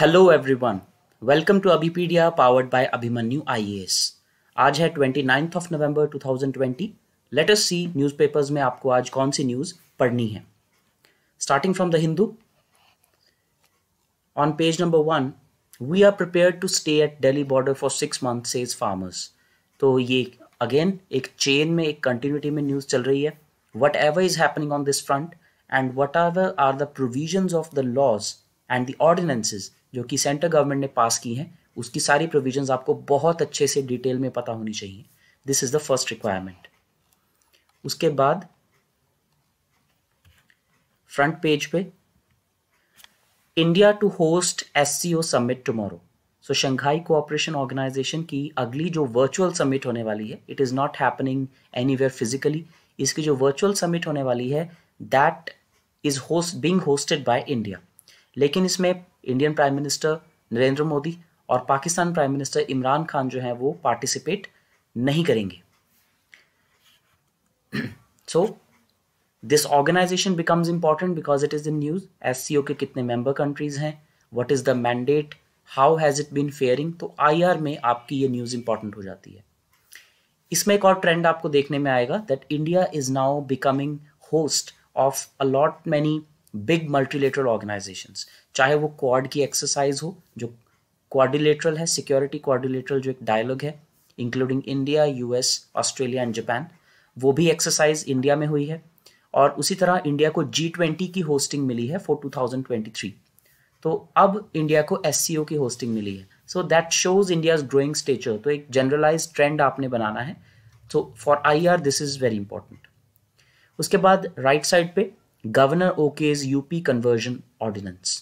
Hello everyone welcome to Abhipedia powered by Abhimanyu IAS आज है twenty ninth of November twenty let us see newspapers में आपको आज कौन सी न्यूज़ पढ़नी है starting from the Hindu on page number one we are prepare to stay at Delhi border for six month says farmers तो ये अगेन एक चेन में एक कंटिन्यूटी में न्यूज़ चल रही है what ever is happening on this front and what ever are the provision of the laws and the ordinances जो कि सेंट्रल गवर्नमेंट ने पास की हैं उसकी सारी प्रोविजन आपको बहुत अच्छे से डिटेल में पता होनी चाहिए this is the first requirement उसके बाद फ्रंट पेज पे India to host S C O summit tomorrow so Shanghai cooperation organisation की अगली जो वर्चुअल समिट होने वाली है it is not happening anywhere physically इसकी जो वर्चुअल समिट होने वाली है that is host being hosted by India लेकिन इसमें Indian prime minister Narendra Modi और पाकिस्तान प्राइम मिनिस्टर इमरान खान जो हैं वो पार्टिसिपेट नहीं करेंगे so this organisation becomes important because it is in news एस के कितने मेंबर कंट्रीज़ हैं what is the mandate how has it been faring तो आई में आपकी ये न्यूज़ इंपॉर्टेंट हो जाती है इसमें एक और ट्रेंड आपको देखने में आएगा that India is now becoming host of a lot many big multilateral organisations चाहे वो क्वाड की एक्सरसाइज हो जो क्वाडिलेटरल है सिक्योरिटी क्वाडिलेटरल जो एक डायलॉग है including India US Australia and Japan वो भी एक्सरसाइज इंडिया में हुई है और उसी तरह इंडिया को जी ट्वेंटी की होस्टिंग मिली है for two thousand twenty three तो अब इंडिया को एस सी ओ की होस्टिंग मिली है so that shows India growing stature तो एक जनरलाइज ट्रेंड आपने बनाना है तो for I R this is very important उसके बाद राइट right साइड पे governor okays UP conversion ordinance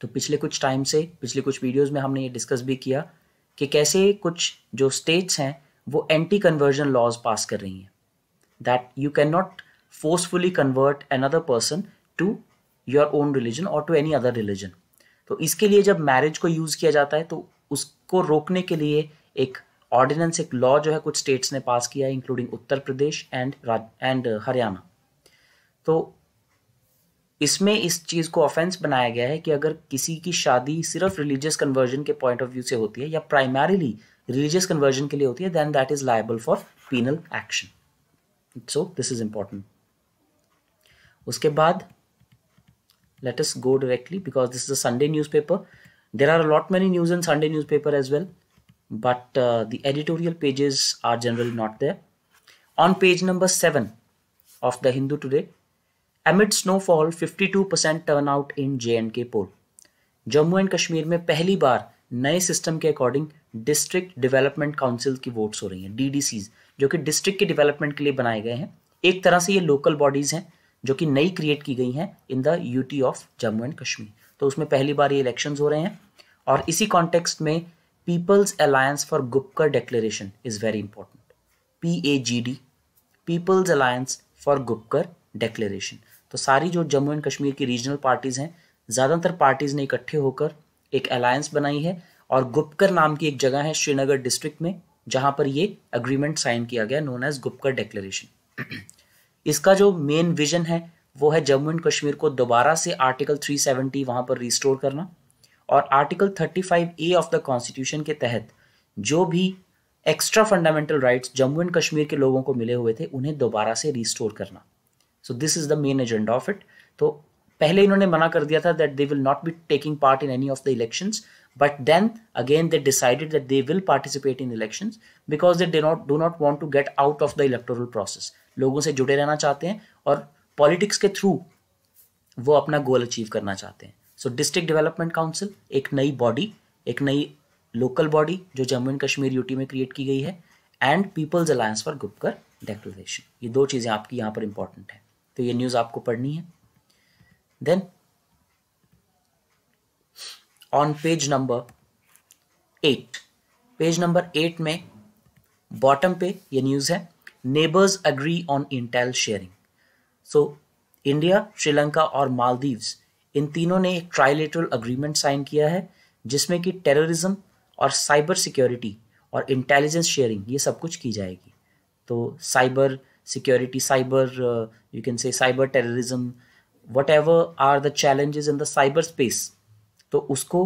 तो पिछले कुछ टाइम से पिछले कुछ वीडियोस में हमने ये डिस्कस भी किया कि कैसे कुछ जो स्टेट्स हैं वो एंटी कन्वर्जन लॉज पास कर रही हैं that you can not forcefully convert another person to your own religion और टू एनी अदर रिलीजन तो इसके लिए जब मैरिज को यूज़ किया जाता है तो उसको रोकने के लिए एक ऑर्डिनेंस एक लॉ जो है कुछ स्टेट्स ने पास किया है including Uttar Pradesh and and Haryana तो इसमें इस चीज़ को ऑफेंस बनाया गया है कि अगर किसी की शादी सिर्फ रिलीजियस कन्वर्जन के पॉइंट ऑफ व्यू से होती है या प्राइमरीली रिलीजियस कन्वर्जन के लिए होती है then that is liable for penal action so this is important उसके बाद let us go directly because this is a Sunday newspaper there are a lot many news in Sunday newspaper as well but the editorial pages are generally not there on page number seven of the Hindu today amid snowfall 52% turnout in J and K poll Jammu and Kashmir में पहली बार नए system के according district development council की votes हो रही हैं डीडीसीज जो कि डिस्ट्रिक्ट के डेवलपमेंट के लिए बनाए गए हैं एक तरह से ये लोकल बॉडीज़ हैं जो कि नई क्रिएट की गई हैं in the UT of Jammu and Kashmir तो उसमें पहली बार ये इलेक्शन हो रहे हैं और इसी कॉन्टेक्स्ट में people's alliance for Gupkar declaration is very important P A G D people's alliance for Gupkar declaration तो सारी जो जम्मू एंड कश्मीर की रीजनल पार्टीज़ हैं ज़्यादातर पार्टीज़ ने इकट्ठे होकर एक अलायंस बनाई है और गुपकर नाम की एक जगह है श्रीनगर डिस्ट्रिक्ट में जहाँ पर ये अग्रीमेंट साइन किया गया नोन एज गुपकर डेक्लेन इसका जो मेन विजन है वो है जम्मू एंड कश्मीर को दोबारा से आर्टिकल 370 सेवेंटी वहाँ पर रिस्टोर करना और article 35 A of the constitution के तहत जो भी extra fundamental rights Jammu and Kashmir के लोगों को मिले हुए थे उन्हें दोबारा से रिस्टोर करना so this is the main agenda of it तो पहले इन्होंने मना कर दिया था that they will not be taking part in any of the elections but then again they decided that they will participate in election because they day not do not want to get out of the electoral process लोगों से जुड़े रहना चाहते हैं और politics के through वो अपना गोल अचीव करना चाहते हैं सो डिस्ट्रिक्ट डेवलपमेंट काउंसिल एक नई बॉडी एक नई लोकल बॉडी जो जम्मू एंड कश्मीर यूटी में क्रिएट की गई है and people's alliance for Gupkar declaration ये दो चीज़ें आपकी यहाँ पर इंपॉर्टेंट है तो ये न्यूज़ आपको पढ़नी है then on page number eight page number eight में बॉटम पे ये न्यूज़ है neighbours agree on intel sharing so India Sri Lanka और मालदीव्स इन तीनों ने एक ट्राइलेटरल अग्रीमेंट साइन किया है जिसमें कि टेररिज्म और साइबर सिक्योरिटी और इंटेलिजेंस शेयरिंग ये सब कुछ की जाएगी तो cyber security, cyber, uh, you can say cyber terrorism, whatever are the challenges in the cyberspace. तो उसको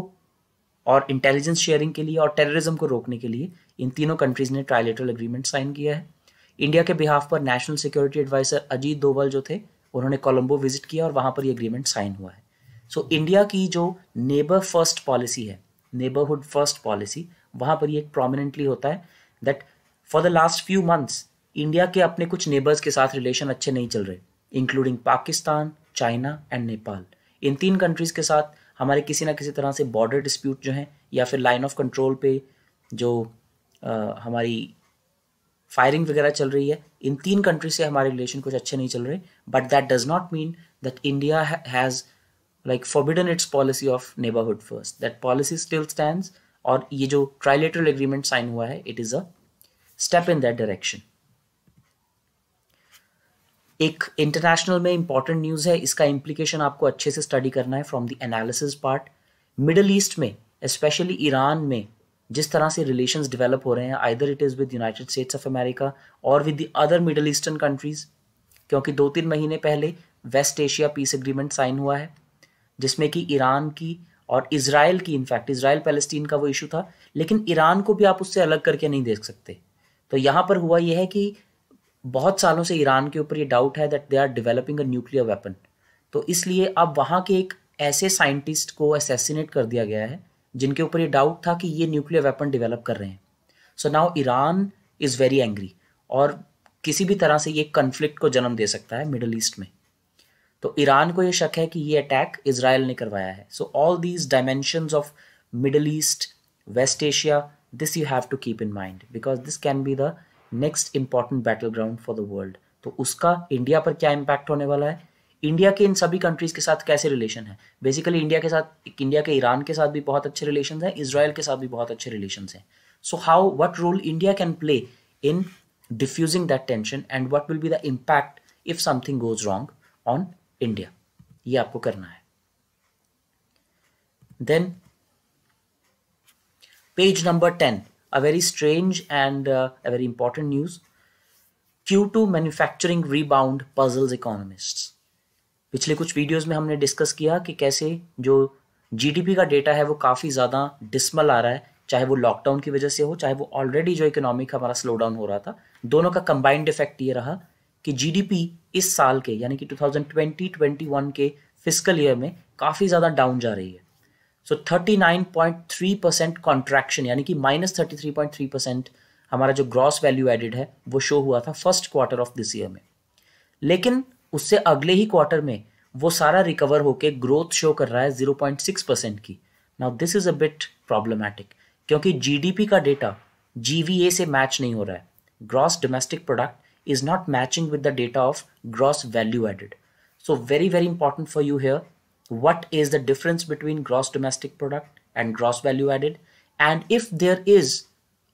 और इंटेलिजेंस शेयरिंग के लिए और टेररिज्म को रोकने के लिए इन तीनों कंट्रीज ने ट्राइलेटरल अग्रीमेंट साइन किया है इंडिया के बिहाफ पर national security adviser Ajit Doval जो थे उन्होंने कोलंबो विजिट किया और वहाँ पर ये अग्रीमेंट साइन हुआ है सो so, इंडिया की जो नेबर फर्स्ट पॉलिसी है नेबरहुड फर्स्ट पॉलिसी वहाँ पर ये एक प्रोमिनेंटली होता है that for the last few months India के अपने कुछ नेबर्स के साथ रिलेशन अच्छे नहीं चल रहे including Pakistan China and Nepal इन तीन कंट्रीज के साथ हमारे किसी ना किसी तरह से बॉर्डर डिस्प्यूट जो हैं या फिर लाइन ऑफ कंट्रोल पे जो आ, हमारी फायरिंग वगैरह चल रही है इन तीन कंट्री से हमारे रिलेशन कुछ अच्छे नहीं चल रहे but that does not mean that India has like forbidden its policy of neighbourhood first that policy still stand और ये जो ट्राइलेटरल एग्रीमेंट साइन हुआ है it is a step in that direction एक इंटरनेशनल में इंपॉर्टेंट न्यूज़ है इसका implication आपको अच्छे से स्टडी करना है from the analysis part middle east में स्पेशली ईरान में जिस तरह से रिलेशंस डेवलप हो रहे हैं either it is with United States of America और with the other middle eastern countries क्योंकि दो तीन महीने पहले west Asia peace agreement sign हुआ है जिसमें कि ईरान की और इसराइल की इनफैक्ट इसराइल पैलेस्टीन का वो इशू था लेकिन ईरान को भी आप उससे अलग करके नहीं देख सकते तो यहाँ पर हुआ यह है कि बहुत सालों से ईरान के ऊपर ये डाउट है that they are developing a nuclear weapon तो इसलिए अब वहाँ के एक ऐसे साइंटिस्ट को असेसिनेट कर दिया गया है जिनके ऊपर ये डाउट था कि ये न्यूक्लियर वेपन डेवलप कर रहे हैं so now Iran is very angry और किसी भी तरह से ये कन्फ्लिक्ट को जन्म दे सकता है मिडल ईस्ट में तो ईरान को ये शक है कि ये अटैक इसराइल ने करवाया है so all these dimension of middle east west Asia this you have to keep in mind because this can be the next important battle ground for the world तो उसका इंडिया पर क्या impact होने वाला है इंडिया के इन सभी countries के साथ कैसे रिलेशन है बेसिकली इंडिया के साथ इंडिया के ईरान के साथ भी बहुत अच्छे रिलेशन हैं इसराइल के साथ भी बहुत अच्छे रिलेशन हैं so how what role India can play in defusing that tension and what will be the impact if something goes wrong on India ये आपको करना है then page number ten a very strange and uh, a very important news. Q2 manufacturing rebound puzzles economists. पिछले कुछ videos में हमने discuss किया कि कैसे जो जीडीपी का डेटा है वो काफ़ी ज़्यादा डिसमल आ रहा है चाहे वो लॉकडाउन की वजह से हो चाहे वो ऑलरेडी जो इकोनॉमिक हमारा स्लो डाउन हो रहा था दोनों का कंबाइंड इफेक्ट ये रहा कि जीडीपी इस साल के यानी कि 2020-21 के फिजिकल ईयर में काफ़ी ज़्यादा डाउन जा रही है so thirty nine point three percent contraction यानी कि minus thirty three point three percent हमारा जो ग्रॉस वैल्यू एडेड है वो शो हुआ था first quarter of this year में लेकिन उससे अगले ही क्वार्टर में वो सारा रिकवर होके ग्रोथ शो कर रहा है जीरो पॉइंट सिक्स परसेंट की now this is a bit problematic क्योंकि जीडीपी का डेटा जीवीए से मैच नहीं हो रहा है gross domestic product is not matching with the data of gross value added so very very important for you here what is the difference between gross domestic product and gross value added and if there is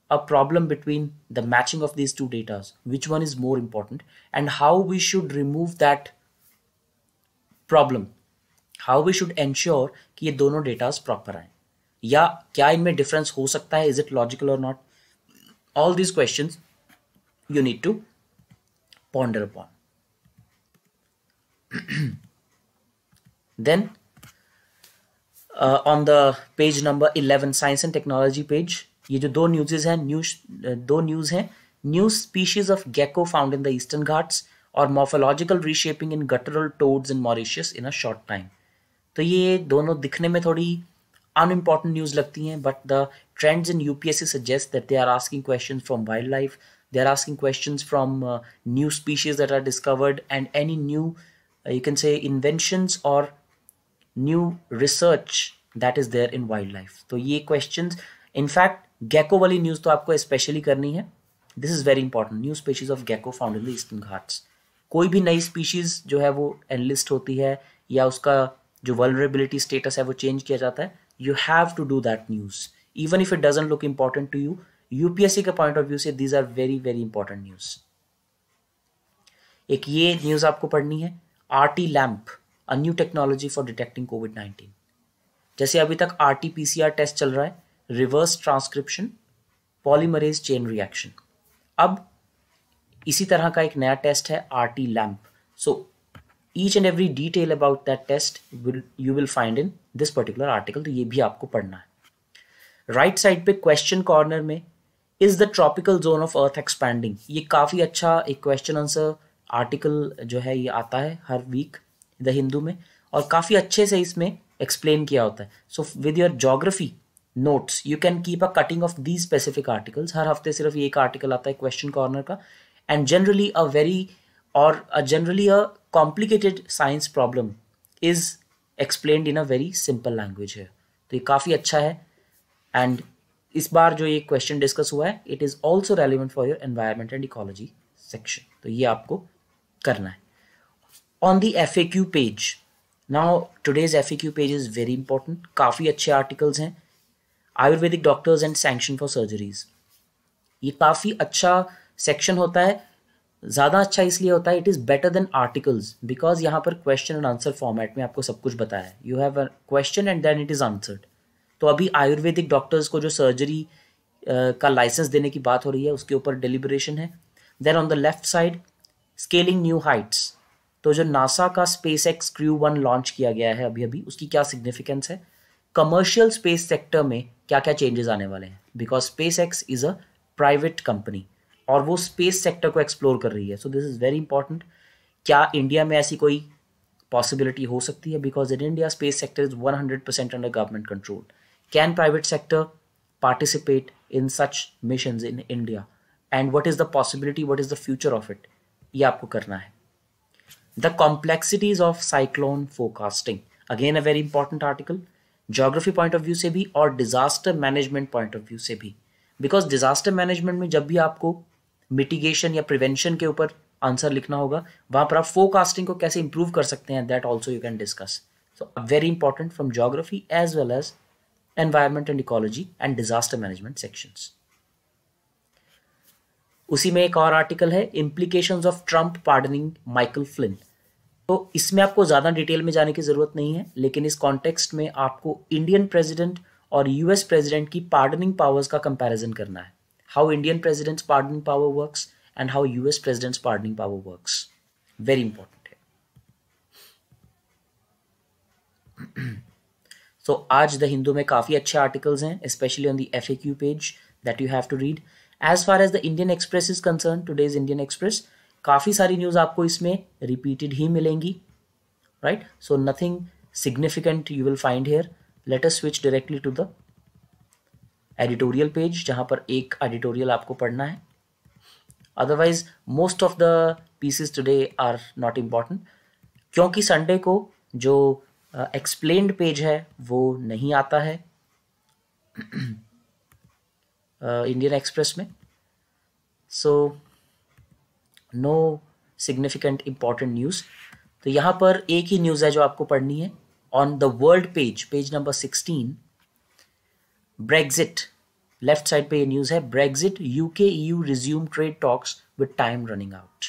a problem between the matching of these two data which one is more important and how we should remove that problem how we should ensure कि ये दोनों datas proper आए या क्या इनमें difference हो सकता है is it logical or not? All these questions you need to ponder upon. Then uh, on the page number 11 science and technology page ये जो दो न्यूज हैं न्यूज uh, दो न्यूज हैं new species of gecko found in the eastern Ghats और morphological reshaping in guttural toads in Mauritius in a short time तो ये दोनों दिखने में थोड़ी अनइम्पॉर्टेंट न्यूज़ लगती हैं but the trends in UPSC suggest that they are asking question from wildlife they are asking question from new species uh, species are discovered and any new you can say can और new research that is there in wildlife तो ये question in fact गैको वाली news तो आपको specially करनी है this is very important new species of gecko found in the eastern Ghats कोई भी नई स्पीशीज जो है वो एनलिस्ट होती है या उसका जो वलरेबिलिटी स्टेटस है वो चेंज किया जाता है you have to do that news even if it doesn't look important to you UPSC के पॉइंट ऑफ व्यू से these are very very important news एक ये न्यूज़ आपको पढ़नी है RT lamp a new technology for detecting covid nineteen जैसे अभी तक R T P C R test चल रहा है reverse transcription polymerase chain reaction अब इसी तरह का एक नया टेस्ट है are T lamp so each and every detail about that test you will find in this particular article तो ये भी आपको पढ़ना है राइट right साइड पे क्वेश्चन कॉर्नर में is the tropical zone of earth expanding ये काफ़ी अच्छा एक क्वेश्चन आंसर आर्टिकल जो है ये आता है हर वीक द हिंदू में और काफ़ी अच्छे से इसमें एक्सप्लेन किया होता है so with your geography notes you can keep a cutting of the specific articles हर हफ्ते सिर्फ एक आर्टिकल आता है क्वेश्चन कॉर्नर का एंड जनरली अ वेरी और generally a complicated science problem is explain in a very simple language है तो ये काफ़ी अच्छा है एंड इस बार जो ये क्वेश्चन डिस्कस हुआ है it is also relevant for your environment and ecology section तो ये आपको करना है on the FAQ page. Now today's FAQ page is very important. काफ़ी अच्छे articles हैं Ayurvedic doctors and sanction for surgeries ये काफ़ी अच्छा सेक्शन होता है ज़्यादा अच्छा इसलिए होता है it is better then articles because यहाँ पर क्वेश्चन एंड आंसर फॉर्मेट में आपको सब कुछ बताया है you have a question and then it is answered तो अभी आयुर्वेदिक डॉक्टर्स को जो सर्जरी uh, का लाइसेंस देने की बात हो रही है उसके ऊपर डिलिब्रेशन है then on the left side scaling new heights तो जो नासा का space X crew one launch किया गया है अभी अभी उसकी क्या सिग्निफिकेंस है कमर्शियल स्पेस सेक्टर में क्या क्या चेंजेस आने वाले हैं because space X is a private company और वो स्पेस सेक्टर को एक्सप्लोर कर रही है so this is very important क्या इंडिया में ऐसी कोई पॉसिबिलिटी हो सकती है because in India space sector is one hundred percent under government control can private sector participate in such mission in India and what is the possibility what is the future of it ये आपको करना है The complexities of cyclone forecasting. Again, a very important article. Geography point of view से भी और disaster management point of view से भी because disaster management में जब भी आपको मिटिगेशन या प्रिवेंशन के ऊपर आंसर लिखना होगा वहां पर आप फोरकास्टिंग को कैसे इंप्रूव कर सकते हैं that also you can discuss so very important from geography as well as environment and ecology and disaster management section उसी में एक और आर्टिकल है implication of Trump pardoning Michael Flynn तो इसमें आपको ज़्यादा डिटेल में जाने की ज़रूरत नहीं है लेकिन इस कॉन्टेक्स्ट में आपको इंडियन प्रेसिडेंट और यूएस प्रेसिडेंट की पार्डनिंग पावर्स का कंपैरिजन करना है how Indian presidents pardoning power works and how US presidents pardoning power works very important है सो so, आज द हिंदू में काफ़ी अच्छे आर्टिकल्स हैं specially on the F A Q page that you have to read as far as the Indian Express is concern today's Indian Express काफ़ी सारी news आपको इसमें रिपीटेड ही मिलेंगी right so nothing significant you will find here let switch directly to the editorial page जहाँ पर एक editorial आपको पढ़ना है otherwise most of the pieces today are not important क्योंकि संडे को जो एक्सप्लेन्ड uh, पेज है वो नहीं आता है इंडियन uh, एक्सप्रेस में so so, no significant important news तो यहाँ पर एक ही न्यूज़ है जो आपको पढ़नी है on the world page page number sixteen Brexit left side पे ये न्यूज़ है Brexit U K EU resume trade talks with time running out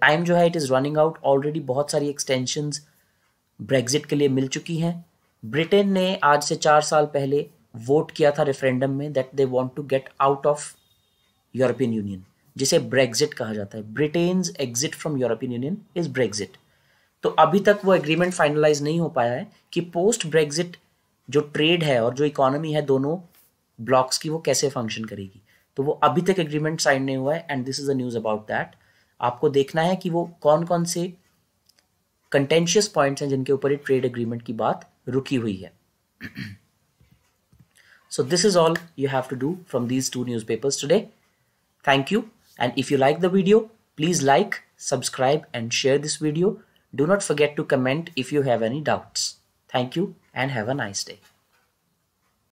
time जो है it is running out already बहुत सारी एक्सटेंशन ब्रेग्जिट के लिए मिल चुकी हैं ब्रिटेन ने आज से चार साल पहले वोट किया था रेफरेंडम में that they want to get out of European Union जिसे ब्रेग्जिट कहा जाता है Britain exit from European Union is Brexit तो अभी तक वो एग्रीमेंट फाइनलाइज नहीं हो पाया है कि पोस्ट ब्रेग्जिट जो ट्रेड है और जो इकोनॉमी है दोनों ब्लॉक्स की वो कैसे फंक्शन करेगी तो वो अभी तक एग्रीमेंट साइन नहीं हुआ है and this is the news about that आपको देखना है कि वो कौन कौन से कंटेंशियस पॉइंट्स हैं जिनके ऊपर ट्रेड एग्रीमेंट की बात रुकी हुई है so this is all you have to do from these two newspapers today thank you And if you like the video, please like, subscribe and share this video. Do not forget to comment if you have any doubts. Thank you and have a nice day.